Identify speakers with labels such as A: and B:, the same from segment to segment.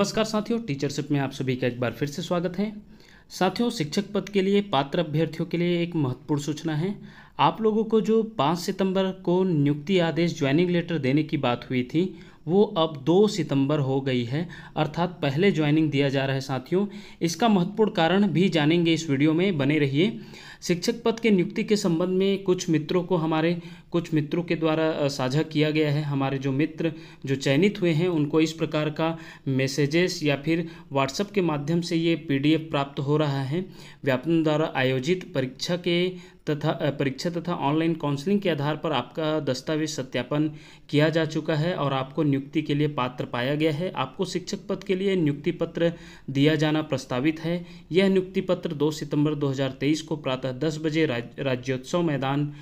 A: नमस्कार साथियों टीचरशिप में आप सभी का एक बार फिर से स्वागत है साथियों शिक्षक पद के लिए पात्र अभ्यर्थियों के लिए एक महत्वपूर्ण सूचना है आप लोगों को जो 5 सितंबर को नियुक्ति आदेश ज्वाइनिंग लेटर देने की बात हुई थी वो अब 2 सितंबर हो गई है अर्थात पहले ज्वाइनिंग दिया जा रहा है साथियों इसका महत्वपूर्ण कारण भी जानेंगे इस वीडियो में बने रहिए शिक्षक पद के नियुक्ति के संबंध में कुछ मित्रों को हमारे कुछ मित्रों के द्वारा साझा किया गया है हमारे जो मित्र जो चयनित हुए हैं उनको इस प्रकार का मैसेजेस या फिर व्हाट्सएप के माध्यम से ये पीडीएफ प्राप्त हो रहा है व्यापन द्वारा आयोजित परीक्षा के तथा परीक्षा तथा ऑनलाइन काउंसलिंग के आधार पर आपका दस्तावेज सत्यापन किया जा चुका है और आपको नियुक्ति के लिए पात्र पाया गया है आपको शिक्षक पद के लिए नियुक्ति पत्र दिया जाना प्रस्तावित है यह नियुक्ति पत्र 2 सितंबर 2023 को प्रातः 10 बजे राज, राज्योत्सव मैदान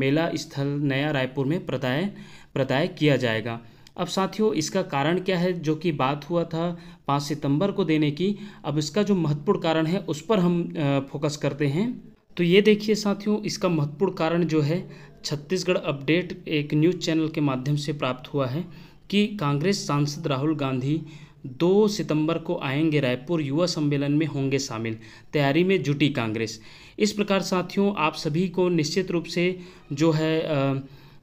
A: मेला स्थल नया रायपुर में प्रदाय प्रदाय किया जाएगा अब साथियों इसका कारण क्या है जो कि बात हुआ था पाँच सितंबर को देने की अब इसका जो महत्वपूर्ण कारण है उस पर हम फोकस करते हैं तो ये देखिए साथियों इसका महत्वपूर्ण कारण जो है छत्तीसगढ़ अपडेट एक न्यूज़ चैनल के माध्यम से प्राप्त हुआ है कि कांग्रेस सांसद राहुल गांधी दो सितंबर को आएंगे रायपुर युवा सम्मेलन में होंगे शामिल तैयारी में जुटी कांग्रेस इस प्रकार साथियों आप सभी को निश्चित रूप से जो है आ,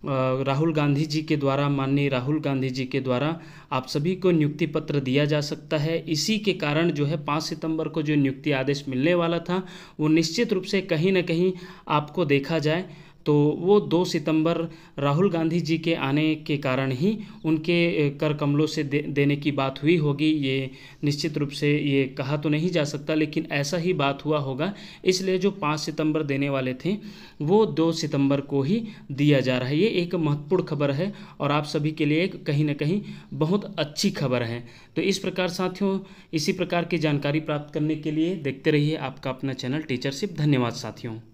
A: राहुल गांधी जी के द्वारा माननीय राहुल गांधी जी के द्वारा आप सभी को नियुक्ति पत्र दिया जा सकता है इसी के कारण जो है पाँच सितंबर को जो नियुक्ति आदेश मिलने वाला था वो निश्चित रूप से कहीं ना कहीं आपको देखा जाए तो वो दो सितंबर राहुल गांधी जी के आने के कारण ही उनके कर कमलों से दे, देने की बात हुई होगी ये निश्चित रूप से ये कहा तो नहीं जा सकता लेकिन ऐसा ही बात हुआ होगा इसलिए जो पाँच सितंबर देने वाले थे वो दो सितंबर को ही दिया जा रहा है ये एक महत्वपूर्ण खबर है और आप सभी के लिए कहीं ना कहीं बहुत अच्छी खबर है तो इस प्रकार साथियों इसी प्रकार की जानकारी प्राप्त करने के लिए देखते रहिए आपका अपना चैनल टीचरशिप धन्यवाद साथियों